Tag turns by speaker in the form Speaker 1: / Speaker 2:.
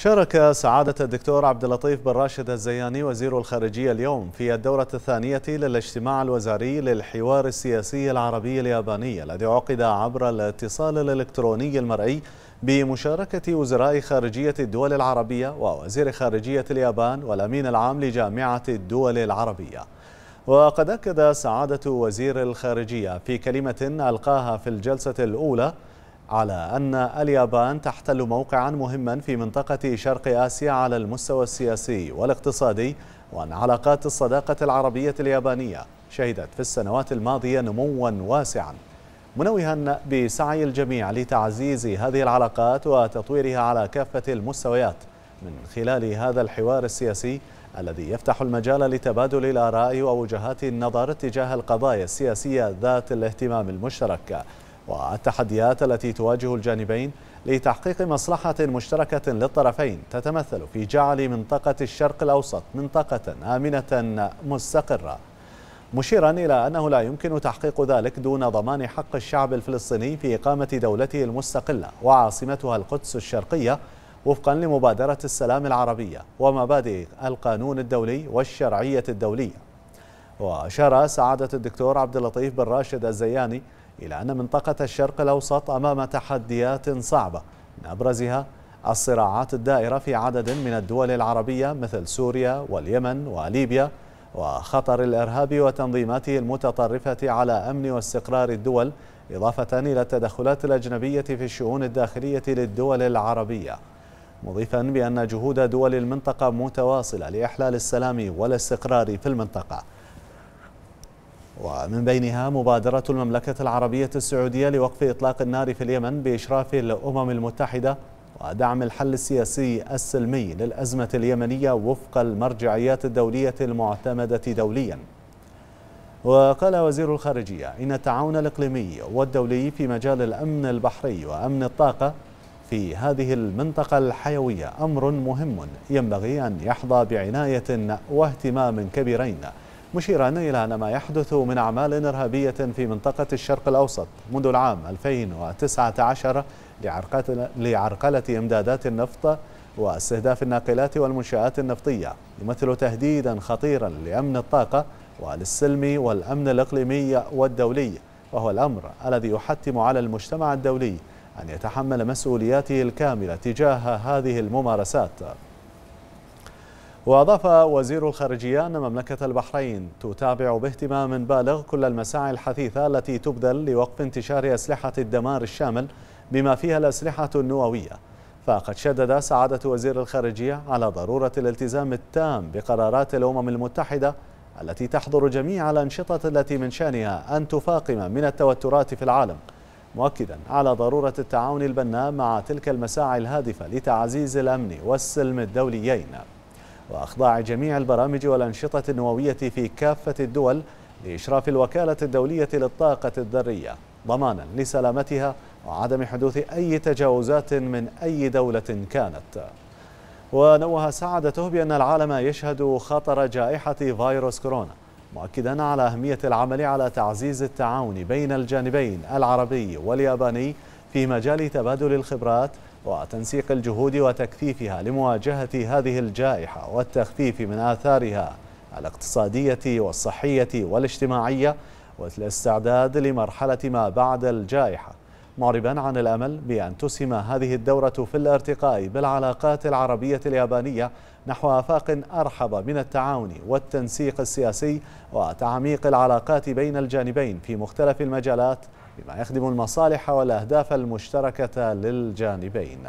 Speaker 1: شارك سعادة الدكتور عبد اللطيف بن راشد الزياني وزير الخارجية اليوم في الدورة الثانية للاجتماع الوزاري للحوار السياسي العربي الياباني الذي عقد عبر الاتصال الإلكتروني المرئي بمشاركة وزراء خارجية الدول العربية ووزير خارجية اليابان والأمين العام لجامعة الدول العربية وقد أكد سعادة وزير الخارجية في كلمة ألقاها في الجلسة الأولى على أن اليابان تحتل موقعا مهما في منطقة شرق آسيا على المستوى السياسي والاقتصادي وأن علاقات الصداقة العربية اليابانية شهدت في السنوات الماضية نموا واسعا منوها بسعي الجميع لتعزيز هذه العلاقات وتطويرها على كافة المستويات من خلال هذا الحوار السياسي الذي يفتح المجال لتبادل الآراء ووجهات النظر تجاه القضايا السياسية ذات الاهتمام المشترك والتحديات التي تواجه الجانبين لتحقيق مصلحة مشتركة للطرفين تتمثل في جعل منطقة الشرق الأوسط منطقة آمنة مستقرة مشيرا إلى أنه لا يمكن تحقيق ذلك دون ضمان حق الشعب الفلسطيني في إقامة دولته المستقلة وعاصمتها القدس الشرقية وفقا لمبادرة السلام العربية ومبادئ القانون الدولي والشرعية الدولية وأشار سعادة الدكتور عبد اللطيف بن راشد الزياني إلى أن منطقة الشرق الأوسط أمام تحديات صعبة من أبرزها الصراعات الدائرة في عدد من الدول العربية مثل سوريا واليمن وليبيا وخطر الإرهاب وتنظيماته المتطرفة على أمن واستقرار الدول إضافة إلى التدخلات الأجنبية في الشؤون الداخلية للدول العربية مضيفا بأن جهود دول المنطقة متواصلة لإحلال السلام والاستقرار في المنطقة ومن بينها مبادرة المملكة العربية السعودية لوقف إطلاق النار في اليمن بإشراف الأمم المتحدة ودعم الحل السياسي السلمي للأزمة اليمنية وفق المرجعيات الدولية المعتمدة دولياً وقال وزير الخارجية إن التعاون الإقليمي والدولي في مجال الأمن البحري وأمن الطاقة في هذه المنطقة الحيوية أمر مهم ينبغي أن يحظى بعناية واهتمام كبيرين مشيرا إلى أن ما يحدث من أعمال إرهابية في منطقة الشرق الأوسط منذ العام 2019 لعرقلة إمدادات النفط واستهداف الناقلات والمنشآت النفطية يمثل تهديدا خطيرا لأمن الطاقة وللسلم والأمن الإقليمي والدولي وهو الأمر الذي يحتم على المجتمع الدولي أن يتحمل مسؤولياته الكاملة تجاه هذه الممارسات وأضاف وزير الخارجية أن مملكة البحرين تتابع باهتمام بالغ كل المساعي الحثيثة التي تبذل لوقف انتشار أسلحة الدمار الشامل بما فيها الأسلحة النووية فقد شدد سعادة وزير الخارجية على ضرورة الالتزام التام بقرارات الأمم المتحدة التي تحظر جميع الأنشطة التي من شأنها أن تفاقم من التوترات في العالم مؤكدا على ضرورة التعاون البناء مع تلك المساعي الهادفة لتعزيز الأمن والسلم الدوليين وأخضاع جميع البرامج والأنشطة النووية في كافة الدول لإشراف الوكالة الدولية للطاقة الذرية ضمانا لسلامتها وعدم حدوث أي تجاوزات من أي دولة كانت ونوه سعادته بأن العالم يشهد خطر جائحة فيروس كورونا مؤكدا على أهمية العمل على تعزيز التعاون بين الجانبين العربي والياباني في مجال تبادل الخبرات وتنسيق الجهود وتكثيفها لمواجهة هذه الجائحة والتخفيف من آثارها الاقتصادية والصحية والاجتماعية والاستعداد لمرحلة ما بعد الجائحة معربا عن الأمل بأن تسهم هذه الدورة في الارتقاء بالعلاقات العربية اليابانية نحو آفاق أرحب من التعاون والتنسيق السياسي وتعميق العلاقات بين الجانبين في مختلف المجالات بما يخدم المصالح والأهداف المشتركة للجانبين